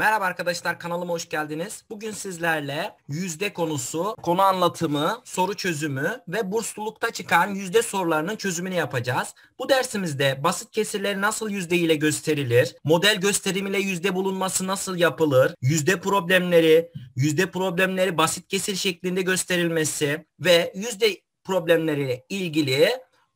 Merhaba arkadaşlar kanalıma hoş geldiniz. Bugün sizlerle yüzde konusu, konu anlatımı, soru çözümü ve burslulukta çıkan yüzde sorularının çözümünü yapacağız. Bu dersimizde basit kesirleri nasıl yüzde ile gösterilir, model gösterimiyle yüzde bulunması nasıl yapılır, yüzde problemleri, yüzde problemleri basit kesir şeklinde gösterilmesi ve yüzde problemleriyle ilgili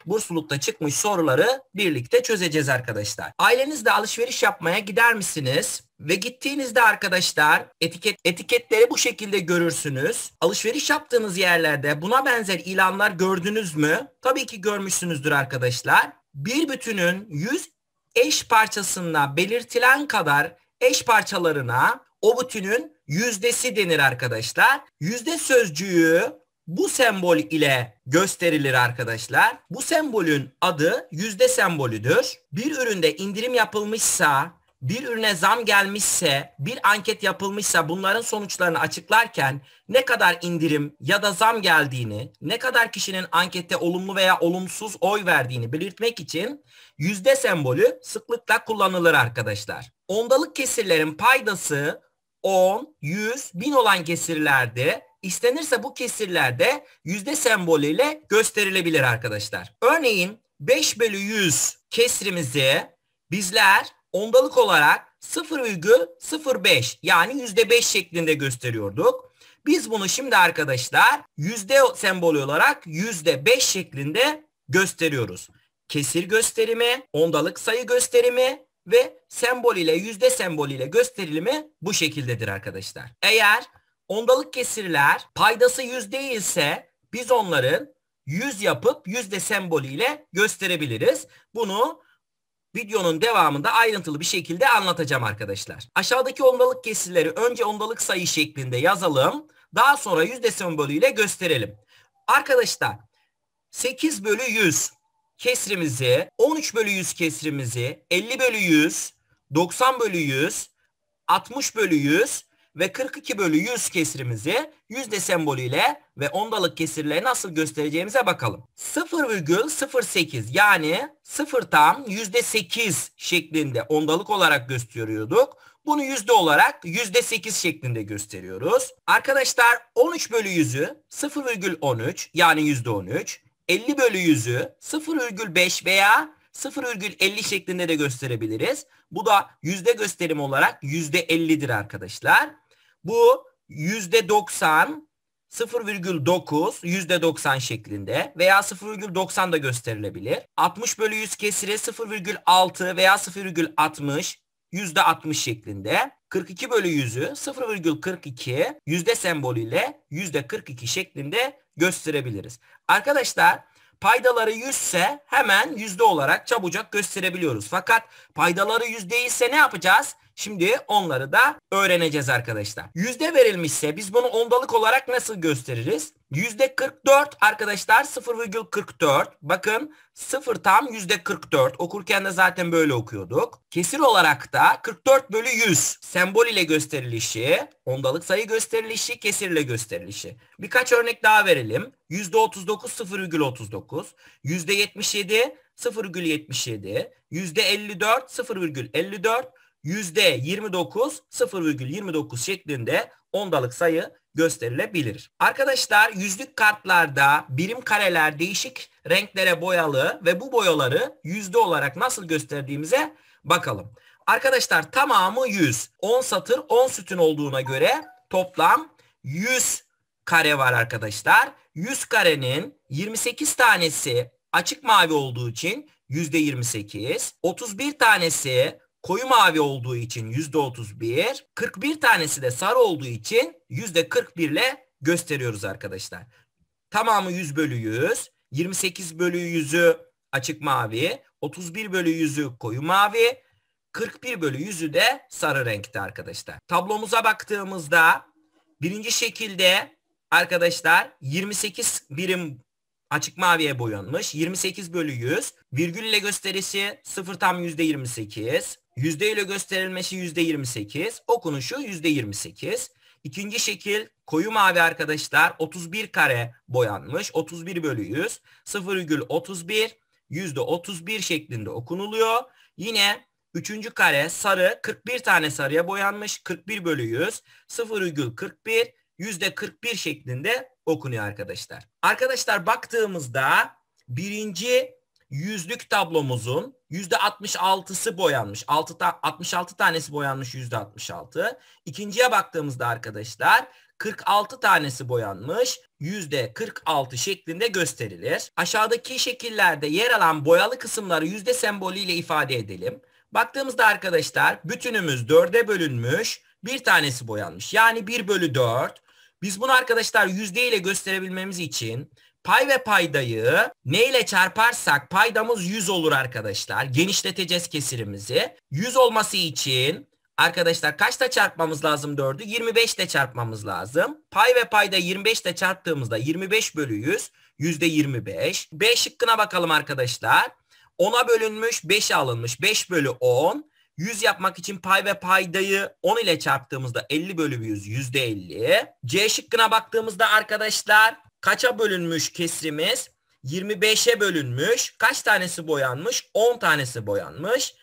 Bursluluk'ta çıkmış soruları birlikte çözeceğiz arkadaşlar. Ailenizle alışveriş yapmaya gider misiniz? Ve gittiğinizde arkadaşlar etiket etiketleri bu şekilde görürsünüz. Alışveriş yaptığınız yerlerde buna benzer ilanlar gördünüz mü? Tabii ki görmüşsünüzdür arkadaşlar. Bir bütünün 100 eş parçasına belirtilen kadar eş parçalarına o bütünün yüzdesi denir arkadaşlar. Yüzde sözcüğü bu sembol ile gösterilir arkadaşlar. Bu sembolün adı yüzde sembolüdür. Bir üründe indirim yapılmışsa bir ürüne zam gelmişse, bir anket yapılmışsa bunların sonuçlarını açıklarken ne kadar indirim ya da zam geldiğini, ne kadar kişinin ankette olumlu veya olumsuz oy verdiğini belirtmek için yüzde sembolü sıklıkla kullanılır arkadaşlar. Ondalık kesirlerin paydası 10, 100, 1000 olan kesirlerde istenirse bu kesirlerde yüzde sembolüyle gösterilebilir arkadaşlar. Örneğin 5 bölü 100 kesrimizi bizler ondalık olarak 0,05 yani %5 şeklinde gösteriyorduk. Biz bunu şimdi arkadaşlar yüzde sembolü olarak %5 şeklinde gösteriyoruz. Kesir gösterimi, ondalık sayı gösterimi ve sembol ile yüzde sembol ile gösterilimi bu şekildedir arkadaşlar. Eğer ondalık kesirler paydası yüzde ise biz onların yüz yapıp yüzde sembolü ile gösterebiliriz. Bunu Videonun devamında ayrıntılı bir şekilde anlatacağım arkadaşlar. Aşağıdaki ondalık kesirleri önce ondalık sayı şeklinde yazalım. Daha sonra yüzde sembolüyle gösterelim. Arkadaşlar 8 bölü 100 kesrimizi, 13 bölü 100 kesrimizi, 50 bölü 100, 90 bölü 100, 60 bölü 100, ve 42 bölü 100 kesirimizi yüzde sembolüyle ve ondalık kesirleri nasıl göstereceğimize bakalım. 0,08 yani 0 tam yüzde %8 şeklinde ondalık olarak gösteriyorduk. Bunu yüzde olarak yüzde %8 şeklinde gösteriyoruz. Arkadaşlar 13 bölü 100'ü 0,13 yani yüzde %13. 50 bölü 100'ü 0,5 veya 0,50 şeklinde de gösterebiliriz. Bu da yüzde gösterim olarak yüzde %50'dir arkadaşlar. Bu yüzde 90 0,9 yüzde 90 şeklinde veya 0,90 da gösterilebilir. 60 bölü 100 kesire 0,6 veya 0,60 yüzde 60 şeklinde. 42 bölü 100'ü 0,42 yüzde sembolüyle yüzde 42 şeklinde gösterebiliriz. Arkadaşlar paydaları 100 ise hemen yüzde olarak çabucak gösterebiliyoruz. Fakat paydaları yüzde ise ne yapacağız? Şimdi onları da öğreneceğiz arkadaşlar. Yüzde verilmişse biz bunu ondalık olarak nasıl gösteririz? Yüzde 44 arkadaşlar 0,44. Bakın 0 tam yüzde 44. Okurken de zaten böyle okuyorduk. Kesir olarak da 44 bölü 100. Sembol ile gösterilişi, ondalık sayı gösterilişi, kesir ile gösterilişi. Birkaç örnek daha verelim. Yüzde 39 0,39. Yüzde 77 0,77. Yüzde 54 0,54. %29 0,29 şeklinde ondalık sayı gösterilebilir. Arkadaşlar yüzlük kartlarda birim kareler değişik renklere boyalı ve bu boyaları yüzde olarak nasıl gösterdiğimize bakalım. Arkadaşlar tamamı 100. 10 satır 10 sütun olduğuna göre toplam 100 kare var arkadaşlar. 100 karenin 28 tanesi açık mavi olduğu için %28, 31 tanesi koyu mavi olduğu için yüzde %31, 41 tanesi de sarı olduğu için yüzde %41 ile gösteriyoruz arkadaşlar. Tamamı 100 bölü 100, 28 bölü 100'ü açık mavi, 31 bölü 100'ü koyu mavi, 41 bölü 100'ü de sarı renkte arkadaşlar. Tablomuza baktığımızda birinci şekilde arkadaşlar 28 birim açık maviye boyanmış. 28 bölü 100 virgülle gösterisi 0 tam %28 yüzde ile gösterilmesi yüzde 28. Okunuşu yüzde 28. İkinci şekil koyu mavi arkadaşlar 31 kare boyanmış. 31 bölü 100. 0,31 yüzde 31 şeklinde okunuluyor. Yine üçüncü kare sarı 41 tane sarıya boyanmış. 41 bölü 100. 0,41 yüzde 41 şeklinde okunuyor arkadaşlar. Arkadaşlar baktığımızda birinci yüzlük tablomuzun yüzde 66'sı boyanmış. 6 ta 66 tanesi boyanmış yüzde 66. İkinciye baktığımızda arkadaşlar 46 tanesi boyanmış yüzde 46 şeklinde gösterilir. Aşağıdaki şekillerde yer alan boyalı kısımları yüzde sembolüyle ifade edelim. Baktığımızda arkadaşlar bütünümüz 4'e bölünmüş bir tanesi boyanmış. Yani 1 bölü 4. Biz bunu arkadaşlar yüzde ile gösterebilmemiz için Pay ve paydayı ne ile çarparsak paydamız 100 olur arkadaşlar. Genişleteceğiz kesirimizi. 100 olması için arkadaşlar kaçta çarpmamız lazım 4'ü? 25 ile çarpmamız lazım. Pay ve payda 25 ile çarptığımızda 25 bölü 100 %25. B şıkkına bakalım arkadaşlar. 10'a bölünmüş 5'e alınmış. 5 bölü 10. 100 yapmak için pay ve paydayı 10 ile çarptığımızda 50 bölü 100 %50. C şıkkına baktığımızda arkadaşlar Kaça bölünmüş kesrimiz? 25'e bölünmüş. Kaç tanesi boyanmış? 10 tanesi boyanmış.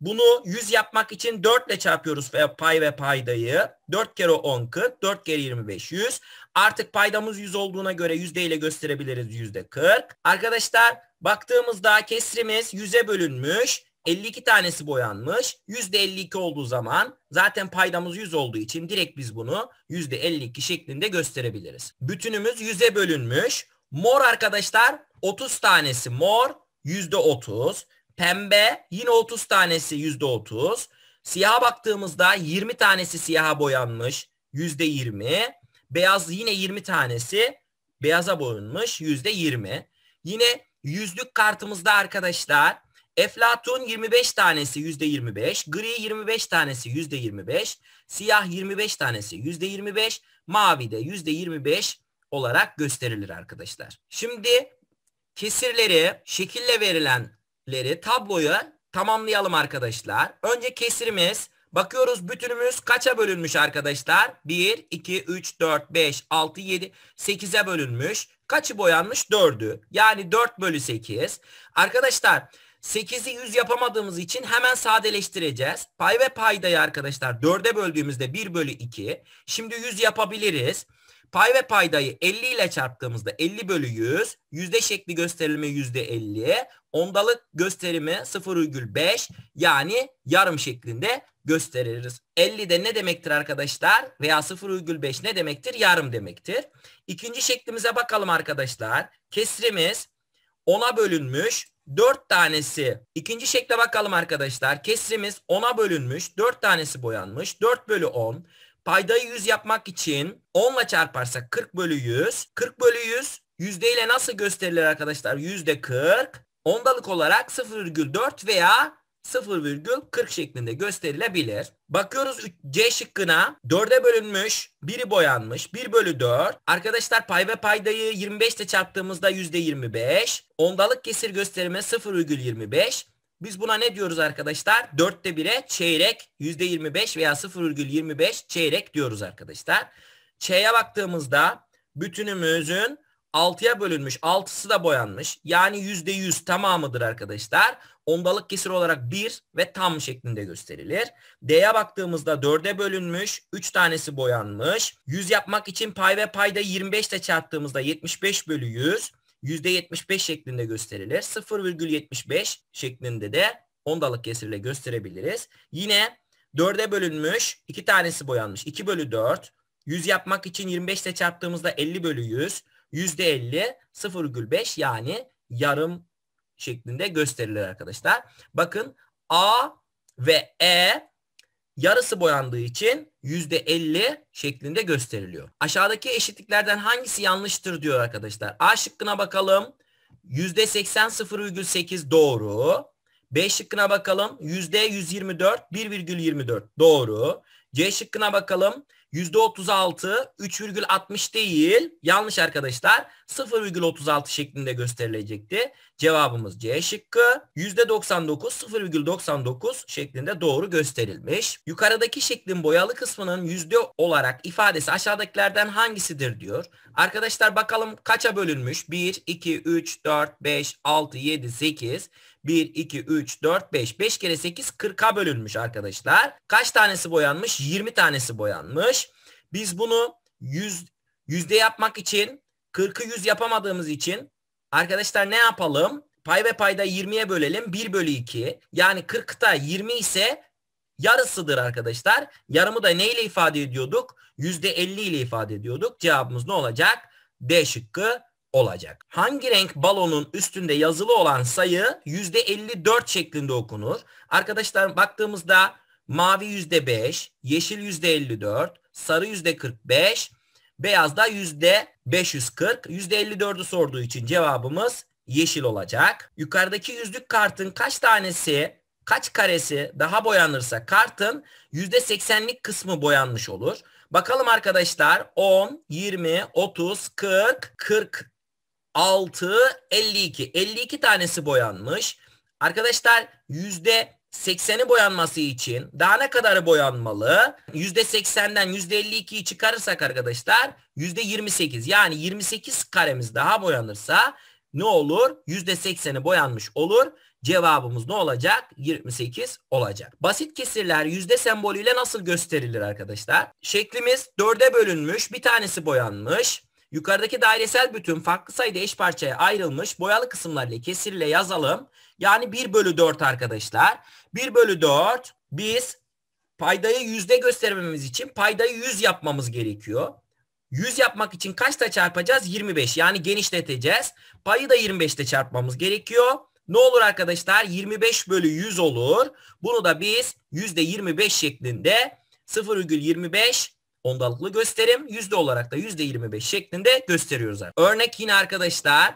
Bunu 100 yapmak için 4 ile çarpıyoruz pay ve paydayı. 4 kere 10 40, 4 kere 25 100. Artık paydamız 100 olduğuna göre yüzde ile gösterebiliriz yüzde 40. Arkadaşlar baktığımızda kesrimiz 100'e bölünmüş. 52 tanesi boyanmış. %52 olduğu zaman zaten paydamız 100 olduğu için direkt biz bunu %52 şeklinde gösterebiliriz. Bütünümüz 100'e bölünmüş. Mor arkadaşlar 30 tanesi mor %30. Pembe yine 30 tanesi %30. Siyaha baktığımızda 20 tanesi siyaha boyanmış %20. Beyaz yine 20 tanesi beyaza boyanmış %20. Yine yüzlük kartımızda arkadaşlar Eflatun 25 tanesi %25, gri 25 tanesi %25, siyah 25 tanesi %25, mavi de %25 olarak gösterilir arkadaşlar. Şimdi kesirleri, şekille verilenleri tabloya tamamlayalım arkadaşlar. Önce kesirimiz Bakıyoruz bütünümüz kaça bölünmüş arkadaşlar? 1, 2, 3, 4, 5, 6, 7, 8'e bölünmüş. Kaçı boyanmış? 4'ü. Yani 4 bölü 8. Arkadaşlar 8'i 100 yapamadığımız için hemen sadeleştireceğiz. Pay ve paydayı arkadaşlar 4'e böldüğümüzde 1 bölü 2. Şimdi 100 yapabiliriz. Pay ve paydayı 50 ile çarptığımızda 50 bölü 100. Yüzde şekli gösterimi yüzde 50. Ondalık gösterimi 0,5 yani yarım şeklinde gösteririz. 50 de ne demektir arkadaşlar? Veya 0,5 ne demektir? Yarım demektir. İkinci şeklimize bakalım arkadaşlar. Kesrimiz 10'a bölünmüş. 4 tanesi. İkinci şekle bakalım arkadaşlar. Kesrimiz 10'a bölünmüş. 4 tanesi boyanmış. 4 bölü 10. Paydayı 100 yapmak için 10 ile çarparsak 40 bölü 100. 40 bölü 100 yüzde ile nasıl gösterilir arkadaşlar? Yüzde 40. Ondalık olarak 0,4 veya 0,40 şeklinde gösterilebilir. Bakıyoruz C şıkkına 4'e bölünmüş, biri boyanmış, 1 bölü 4. Arkadaşlar pay ve paydayı 25 ile çarptığımızda %25. Ondalık kesir gösterimi 0,25. Biz buna ne diyoruz arkadaşlar? 4'te 1'e çeyrek %25 veya 0,25 çeyrek diyoruz arkadaşlar. Ç'ye baktığımızda bütünümüzün 6'ya bölünmüş. 6'sı da boyanmış. Yani %100 tamamıdır arkadaşlar ondalık kesir olarak 1 ve tam şeklinde gösterilir. D'ye baktığımızda 4'e bölünmüş, 3 tanesi boyanmış. 100 yapmak için pay ve payda 25 ile çarptığımızda 75 bölü 100. %75 şeklinde gösterilir. 0,75 şeklinde de ondalık kesirle gösterebiliriz. Yine 4'e bölünmüş, 2 tanesi boyanmış. 2 bölü 4. 100 yapmak için 25 ile çarptığımızda 50 bölü 100. %50 0,5 yani yarım şeklinde gösterilir arkadaşlar. Bakın A ve E yarısı boyandığı için %50 şeklinde gösteriliyor. Aşağıdaki eşitliklerden hangisi yanlıştır diyor arkadaşlar. A şıkkına bakalım. %80,8 doğru. B şıkkına bakalım. %124 1,24 doğru. C şıkkına bakalım. %36 3,60 değil. Yanlış arkadaşlar. 0,36 şeklinde gösterilecekti. Cevabımız C şıkkı. %99 0,99 şeklinde doğru gösterilmiş. Yukarıdaki şeklin boyalı kısmının yüzde olarak ifadesi aşağıdakilerden hangisidir diyor. Arkadaşlar bakalım kaça bölünmüş? 1, 2, 3, 4, 5, 6, 7, 8. 1, 2, 3, 4, 5. 5 kere 8 40'a bölünmüş arkadaşlar. Kaç tanesi boyanmış? 20 tanesi boyanmış. Biz bunu yüz, yüzde yapmak için 40'ı 100 yapamadığımız için arkadaşlar ne yapalım? Pay ve payda 20'ye bölelim. 1 bölü 2. Yani 40'ta 20 ise yarısıdır arkadaşlar. Yarımı da neyle ifade ediyorduk? %50 ile ifade ediyorduk. Cevabımız ne olacak? D şıkkı olacak. Hangi renk balonun üstünde yazılı olan sayı %54 şeklinde okunur? Arkadaşlar baktığımızda mavi %5, yeşil %54, sarı %45, beyaz da 540. %54'ü sorduğu için cevabımız yeşil olacak. Yukarıdaki yüzlük kartın kaç tanesi, kaç karesi daha boyanırsa kartın %80'lik kısmı boyanmış olur. Bakalım arkadaşlar 10, 20, 30, 40, 46, 52. 52 tanesi boyanmış. Arkadaşlar yüzde 80'i boyanması için daha ne kadarı boyanmalı? %80'den %52'yi çıkarırsak arkadaşlar %28 yani 28 karemiz daha boyanırsa ne olur? %80'i boyanmış olur. Cevabımız ne olacak? 28 olacak. Basit kesirler yüzde sembolüyle nasıl gösterilir arkadaşlar? Şeklimiz 4'e bölünmüş, bir tanesi boyanmış. Yukarıdaki dairesel bütün farklı sayıda eş parçaya ayrılmış boyalı kısımlarla kesirle yazalım. Yani 1 bölü 4 arkadaşlar. 1 bölü 4 biz paydayı yüzde göstermemiz için paydayı 100 yapmamız gerekiyor. 100 yapmak için kaçta çarpacağız? 25 yani genişleteceğiz. Payı da 25'te çarpmamız gerekiyor. Ne olur arkadaşlar? 25 bölü 100 olur. Bunu da biz yüzde %25 şeklinde 0,25 ondalıklı gösterim yüzde olarak da yüzde %25 şeklinde gösteriyoruz. Örnek yine arkadaşlar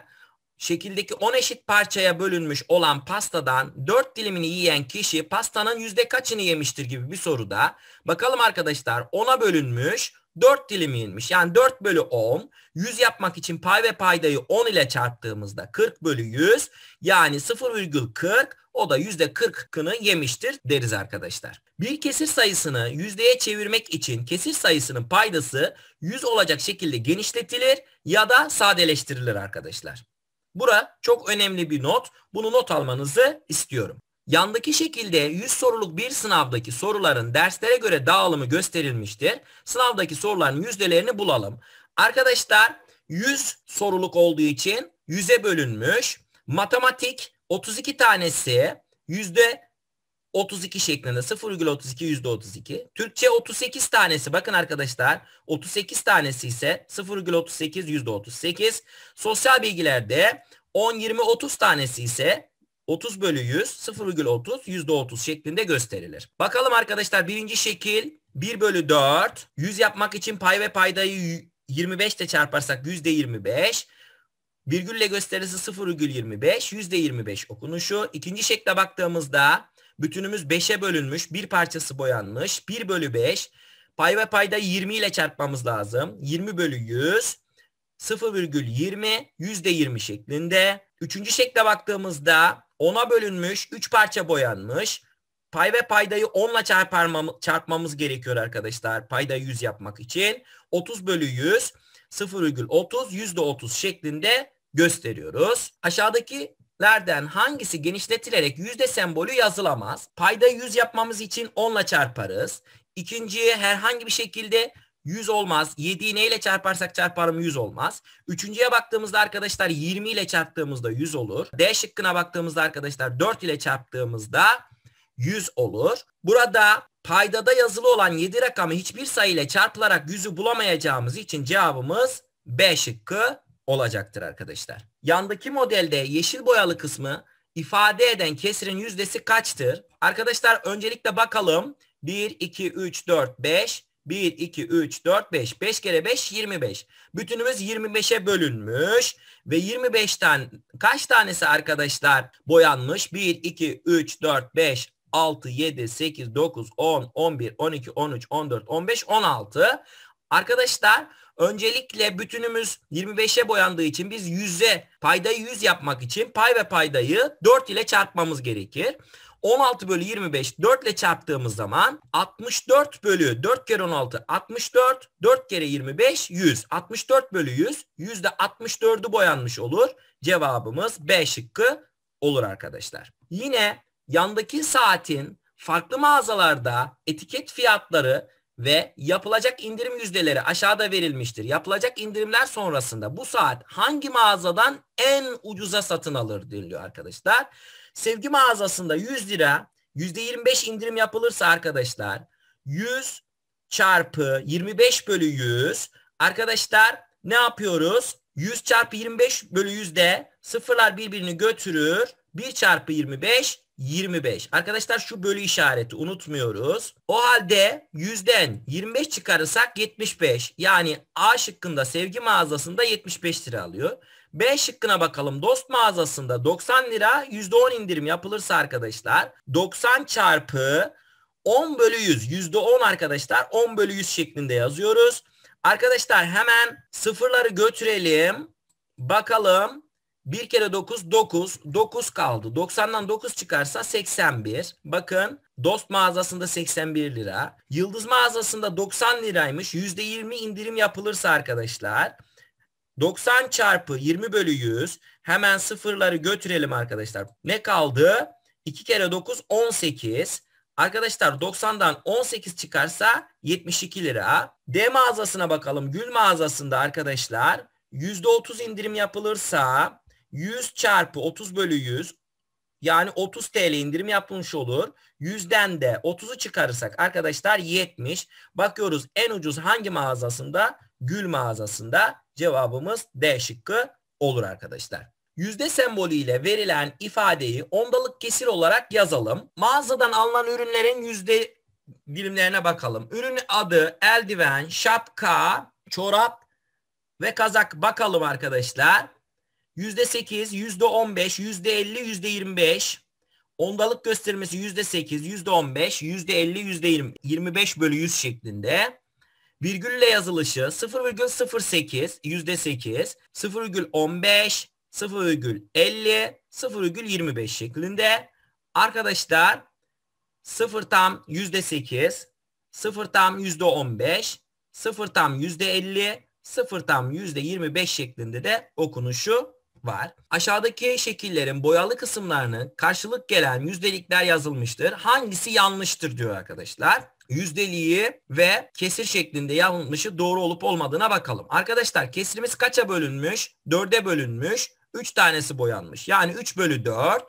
şekildeki 10 eşit parçaya bölünmüş olan pastadan 4 dilimini yiyen kişi pastanın yüzde kaçını yemiştir gibi bir soruda. Bakalım arkadaşlar 10'a bölünmüş 4 dilimi yemiş Yani 4 bölü 10. 100 yapmak için pay ve paydayı 10 ile çarptığımızda 40 bölü 100. Yani 0,40 o da yüzde %40'ını yemiştir deriz arkadaşlar. Bir kesir sayısını yüzdeye çevirmek için kesir sayısının paydası 100 olacak şekilde genişletilir ya da sadeleştirilir arkadaşlar. Bura çok önemli bir not. Bunu not almanızı istiyorum. Yandaki şekilde 100 soruluk bir sınavdaki soruların derslere göre dağılımı gösterilmiştir. Sınavdaki soruların yüzdelerini bulalım. Arkadaşlar 100 soruluk olduğu için 100'e bölünmüş. Matematik 32 tanesi yüzde 32 şeklinde 0,32 %32. Türkçe 38 tanesi bakın arkadaşlar 38 tanesi ise 0,38 %38. Sosyal bilgilerde 10-20-30 tanesi ise 30 bölü 100 0,30 %30 şeklinde gösterilir. Bakalım arkadaşlar birinci şekil 1 bölü 4 100 yapmak için pay ve paydayı 25 ile çarparsak %25 virgülle gösterisi 0,25 %25 okunuşu. İkinci şekle baktığımızda Bütünümüz 5'e bölünmüş. Bir parçası boyanmış. 1 bölü 5. Pay ve payda 20 ile çarpmamız lazım. 20 bölü 100. 0,20 %20 şeklinde. Üçüncü şekle baktığımızda 10'a bölünmüş. 3 parça boyanmış. Pay ve paydayı 10 ile çarpmamız gerekiyor arkadaşlar. Payda 100 yapmak için. 30 bölü 100. 0,30 %30 şeklinde gösteriyoruz. Aşağıdaki lerden hangisi genişletilerek yüzde sembolü yazılamaz? Payda 100 yapmamız için 10 ile çarparız. İkinciye herhangi bir şekilde 100 olmaz. 7'yi neyle çarparsak çarparım 100 olmaz. Üçüncüye baktığımızda arkadaşlar 20 ile çarptığımızda 100 olur. D şıkkına baktığımızda arkadaşlar 4 ile çarptığımızda 100 olur. Burada paydada yazılı olan 7 rakamı hiçbir sayı ile çarpılarak 100'ü bulamayacağımız için cevabımız B şıkkı olacaktır arkadaşlar. Yandaki modelde yeşil boyalı kısmı ifade eden kesirin yüzdesi kaçtır? Arkadaşlar öncelikle bakalım. 1, 2, 3, 4, 5. 1, 2, 3, 4, 5. 5 kere 5, 25. Bütünümüz 25'e bölünmüş. Ve 25'ten kaç tanesi arkadaşlar boyanmış? 1, 2, 3, 4, 5, 6, 7, 8, 9, 10, 11, 12, 13, 14, 15, 16. Arkadaşlar... Öncelikle bütünümüz 25'e boyandığı için biz 100'e paydayı 100 yapmak için pay ve paydayı 4 ile çarpmamız gerekir. 16 bölü 25 4 ile çarptığımız zaman 64 bölü 4 kere 16 64 4 kere 25 100 64 bölü 100 yüzde %64'ü boyanmış olur. Cevabımız B şıkkı olur arkadaşlar. Yine yandaki saatin farklı mağazalarda etiket fiyatları ve yapılacak indirim yüzdeleri aşağıda verilmiştir. Yapılacak indirimler sonrasında bu saat hangi mağazadan en ucuza satın alır diyor arkadaşlar. Sevgi mağazasında 100 lira %25 indirim yapılırsa arkadaşlar 100 çarpı 25 bölü 100 arkadaşlar ne yapıyoruz? 100 çarpı 25 bölü 100 de sıfırlar birbirini götürür. 1 çarpı 25 25. Arkadaşlar şu bölü işareti unutmuyoruz. O halde 100'den 25 çıkarırsak 75. Yani A şıkkında sevgi mağazasında 75 lira alıyor. B şıkkına bakalım. Dost mağazasında 90 lira %10 indirim yapılırsa arkadaşlar 90 çarpı 10 bölü 100 %10 arkadaşlar 10 bölü 100 şeklinde yazıyoruz. Arkadaşlar hemen sıfırları götürelim. Bakalım 1 kere 9 9. 9 kaldı. 90'dan 9 çıkarsa 81. Bakın Dost mağazasında 81 lira. Yıldız mağazasında 90 liraymış. %20 indirim yapılırsa arkadaşlar. 90 çarpı 20 bölü 100. Hemen sıfırları götürelim arkadaşlar. Ne kaldı? 2 kere 9 18. Arkadaşlar 90'dan 18 çıkarsa 72 lira. D mağazasına bakalım. Gül mağazasında arkadaşlar %30 indirim yapılırsa 100 çarpı 30 bölü 100 yani 30 TL indirim yapılmış olur. 100'den de 30'u çıkarırsak arkadaşlar 70. Bakıyoruz en ucuz hangi mağazasında? Gül mağazasında. Cevabımız D şıkkı olur arkadaşlar. Yüzde sembolüyle verilen ifadeyi ondalık kesir olarak yazalım. Mağazadan alınan ürünlerin yüzde dilimlerine bakalım. Ürün adı eldiven, şapka, çorap ve kazak bakalım arkadaşlar. %8, %15, %50, %25. Ondalık göstermesi %8, %15, %50, %20. 25 bölü 100 şeklinde. Virgülle yazılışı 0,08, %8, 0,15, 0,50, 0,25 şeklinde. Arkadaşlar 0 tam %8, 0 tam %15, 0 tam %50, 0 tam %25 şeklinde de okunuşu var. Aşağıdaki şekillerin boyalı kısımlarının karşılık gelen yüzdelikler yazılmıştır. Hangisi yanlıştır diyor arkadaşlar yüzdeliği ve kesir şeklinde yanlışı doğru olup olmadığına bakalım. Arkadaşlar kesirimiz kaça bölünmüş? 4'e bölünmüş. 3 tanesi boyanmış. Yani 3 bölü 4.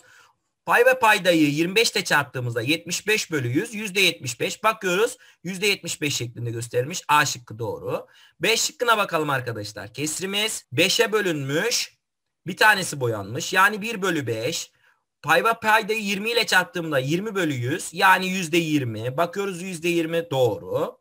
Pay ve paydayı 25 ile çarptığımızda 75 bölü 100. %75 bakıyoruz. %75 şeklinde gösterilmiş. A şıkkı doğru. B şıkkına bakalım arkadaşlar. Kesrimiz 5'e bölünmüş. Bir tanesi boyanmış. Yani 1 bölü 5. Payba paydayı 20 ile çarptığımda 20 bölü 100 yani yüzde 20. Bakıyoruz yüzde 20 doğru.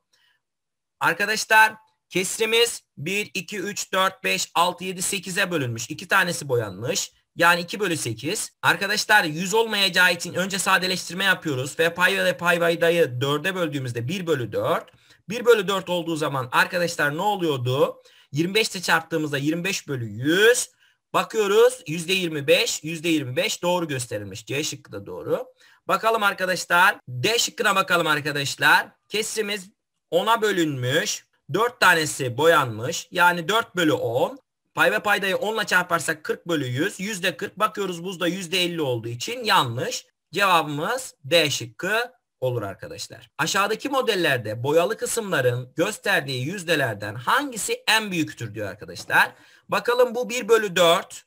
Arkadaşlar kesrimiz 1, 2, 3, 4, 5, 6, 7, 8'e bölünmüş. 2 tanesi boyanmış. Yani 2 bölü 8. Arkadaşlar 100 olmayacağı için önce sadeleştirme yapıyoruz. Ve pay ve paydayı 4'e böldüğümüzde 1 bölü 4. 1 bölü 4 olduğu zaman arkadaşlar ne oluyordu? 25 ile çarptığımızda 25 bölü 100. Bakıyoruz %25, %25 doğru gösterilmiş. C şıkkı da doğru. Bakalım arkadaşlar. D şıkkına bakalım arkadaşlar. Kesimiz 10'a bölünmüş. 4 tanesi boyanmış. Yani 4 bölü 10. Pay ve paydayı 10 ile çarparsak 40 bölü 100. %40 bakıyoruz buzda %50 olduğu için yanlış. Cevabımız D şıkkı olur arkadaşlar. Aşağıdaki modellerde boyalı kısımların gösterdiği yüzdelerden hangisi en büyüktür diyor arkadaşlar. Bakalım bu 1 bölü 4.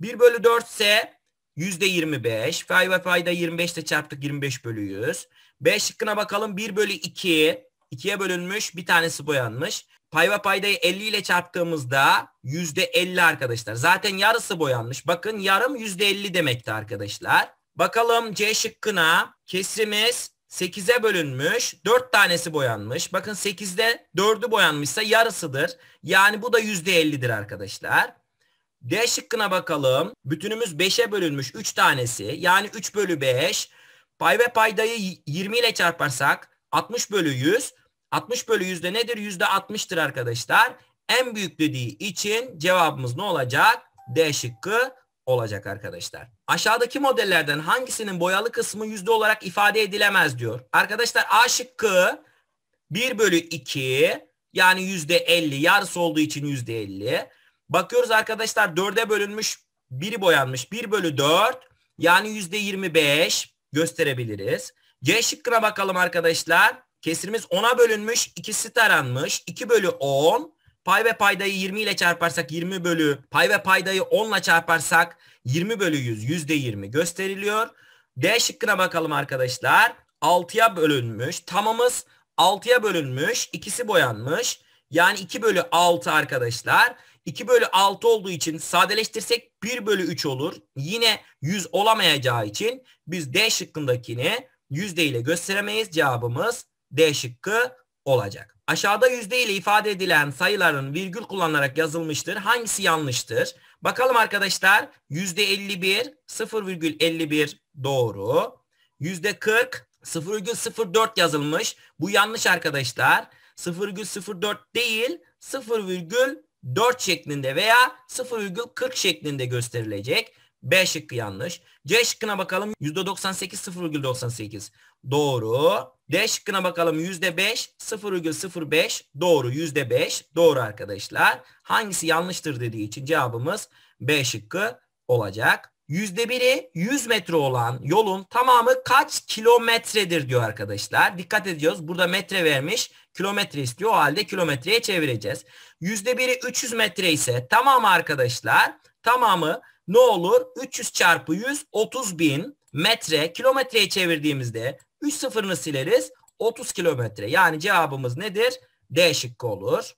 1 bölü 4 ise yüzde 25. Pay ve payda 25 ile çarptık 25 bölü 100. B şıkkına bakalım 1 bölü 2. 2'ye bölünmüş bir tanesi boyanmış. Pay ve paydayı 50 ile çarptığımızda yüzde 50 arkadaşlar. Zaten yarısı boyanmış. Bakın yarım yüzde 50 demekti arkadaşlar. Bakalım C şıkkına kesrimiz 8'e bölünmüş. 4 tanesi boyanmış. Bakın 8'de 4'ü boyanmışsa yarısıdır. Yani bu da %50'dir arkadaşlar. D şıkkına bakalım. Bütünümüz 5'e bölünmüş 3 tanesi. Yani 3 bölü 5. Pay ve paydayı 20 ile çarparsak 60 bölü 100. 60 bölü 100 de nedir? %60'tır arkadaşlar. En büyük dediği için cevabımız ne olacak? D şıkkı olacak arkadaşlar. Aşağıdaki modellerden hangisinin boyalı kısmı yüzde olarak ifade edilemez diyor. Arkadaşlar A şıkkı 1 bölü 2 yani yüzde 50 yarısı olduğu için yüzde 50. Bakıyoruz arkadaşlar 4'e bölünmüş biri boyanmış 1 bölü 4 yani yüzde 25 gösterebiliriz. C şıkkına bakalım arkadaşlar. Kesirimiz 10'a bölünmüş ikisi taranmış 2 bölü 10 Pay ve paydayı 20 ile çarparsak 20 bölü, pay ve paydayı 10 ile çarparsak 20 bölü 100, %20 gösteriliyor. D şıkkına bakalım arkadaşlar. 6'ya bölünmüş. Tamamız 6'ya bölünmüş. İkisi boyanmış. Yani 2 bölü 6 arkadaşlar. 2 bölü 6 olduğu için sadeleştirsek 1 bölü 3 olur. Yine 100 olamayacağı için biz D şıkkındakini yüzde ile gösteremeyiz. Cevabımız D şıkkı olacak. Aşağıda yüzde ile ifade edilen sayıların virgül kullanarak yazılmıştır. Hangisi yanlıştır? Bakalım arkadaşlar. Yüzde 51 0,51 doğru. Yüzde 40 0,04 yazılmış. Bu yanlış arkadaşlar. 0,04 değil 0,4 şeklinde veya 0,40 şeklinde gösterilecek. B şıkkı yanlış. C şıkkına bakalım %98 0,98 doğru. D şıkkına bakalım %5 0,05 doğru. %5 doğru arkadaşlar. Hangisi yanlıştır dediği için cevabımız B şıkkı olacak. %1'i 100 metre olan yolun tamamı kaç kilometredir diyor arkadaşlar. Dikkat ediyoruz. Burada metre vermiş. Kilometre istiyor. O halde kilometreye çevireceğiz. %1'i 300 metre ise tamamı arkadaşlar tamamı ne olur? 300 çarpı 100 30 bin metre kilometreye çevirdiğimizde 3 sıfırını sileriz 30 kilometre. Yani cevabımız nedir? D şıkkı olur.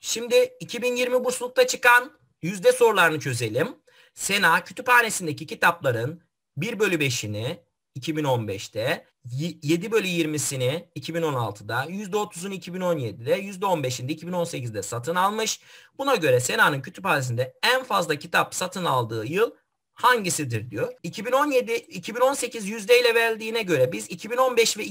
Şimdi 2020 burslulukta çıkan yüzde sorularını çözelim. Sena kütüphanesindeki kitapların 1 bölü 5'ini 2015'te 7 bölü 20'sini 2016'da, %30'unu 2017'de, %15'ini 2018'de satın almış. Buna göre Sena'nın kütüphanesinde en fazla kitap satın aldığı yıl hangisidir diyor. 2017, 2018 yüzdeyle verdiğine göre biz 2015 ve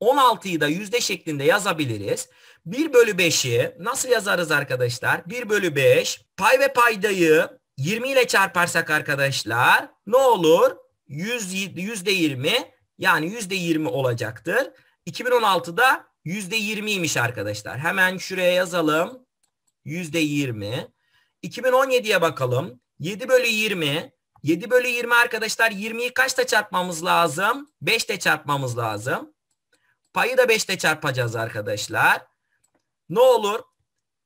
2016'yı da yüzde şeklinde yazabiliriz. 1 bölü 5'i nasıl yazarız arkadaşlar? 1 bölü 5 pay ve paydayı 20 ile çarparsak arkadaşlar ne olur? 100, %20 yani yüzde yirmi olacaktır. 2016'da yüzde yirmiymiş arkadaşlar. Hemen şuraya yazalım. yüzde yirmi. 2017'ye bakalım. 7 bölü 20. 7 bölü 20 arkadaşlar 20'yi kaçta çarpmamız lazım? 5'te çarpmamız lazım. Payı da 5'te çarpacağız arkadaşlar. Ne olur?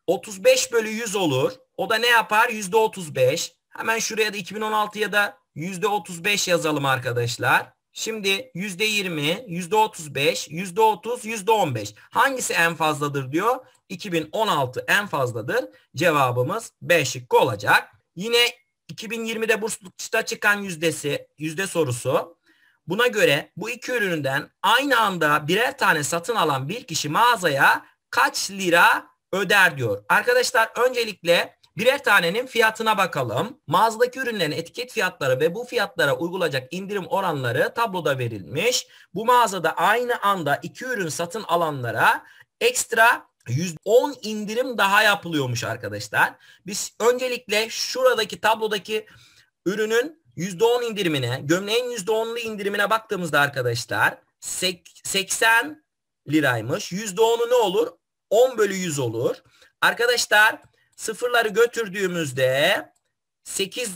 35 bölü 100 olur. O da ne yapar? %35. Hemen şuraya da 2016'ya da %35 yazalım arkadaşlar. Şimdi yüzde yirmi, yüzde otuz beş, yüzde otuz, yüzde on beş. Hangisi en fazladır diyor. 2016 en fazladır. Cevabımız B şıkkı olacak. Yine 2020'de Burslu'da çıkan yüzdesi, yüzde sorusu. Buna göre bu iki üründen aynı anda birer tane satın alan bir kişi mağazaya kaç lira öder diyor. Arkadaşlar öncelikle Birer tanenin fiyatına bakalım. Mağazadaki ürünlerin etiket fiyatları ve bu fiyatlara uygulayacak indirim oranları tabloda verilmiş. Bu mağazada aynı anda iki ürün satın alanlara ekstra 10 indirim daha yapılıyormuş arkadaşlar. Biz öncelikle şuradaki tablodaki ürünün %10 indirimine, gömleğin %10'lu indirimine baktığımızda arkadaşlar 80 liraymış. %10'u ne olur? 10 bölü 100 olur. Arkadaşlar Sıfırları götürdüğümüzde 8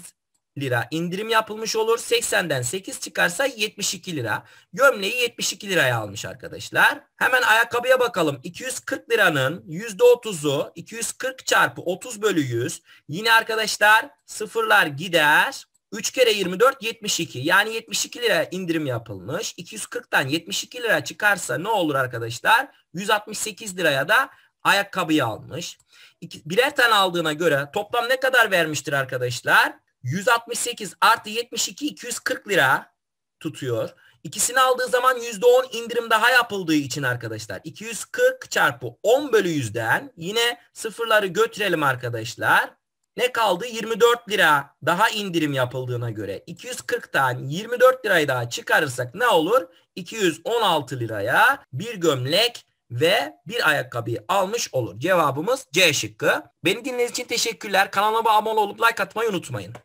lira indirim yapılmış olur. 80'den 8 çıkarsa 72 lira. Gömleği 72 liraya almış arkadaşlar. Hemen ayakkabıya bakalım. 240 liranın %30'u 240 çarpı 30 bölü 100. Yine arkadaşlar sıfırlar gider. 3 kere 24 72. Yani 72 lira indirim yapılmış. 240'tan 72 lira çıkarsa ne olur arkadaşlar? 168 liraya da ayakkabıyı almış. İki, birer tane aldığına göre toplam ne kadar vermiştir arkadaşlar? 168 artı 72 240 lira tutuyor. İkisini aldığı zaman %10 indirim daha yapıldığı için arkadaşlar 240 çarpı 10 bölü 100'den yine sıfırları götürelim arkadaşlar. Ne kaldı? 24 lira daha indirim yapıldığına göre 240'tan 24 lirayı daha çıkarırsak ne olur? 216 liraya bir gömlek ve bir ayakkabıyı almış olur. Cevabımız C şıkkı. Beni dinlediğiniz için teşekkürler. Kanalıma abone olup like atmayı unutmayın.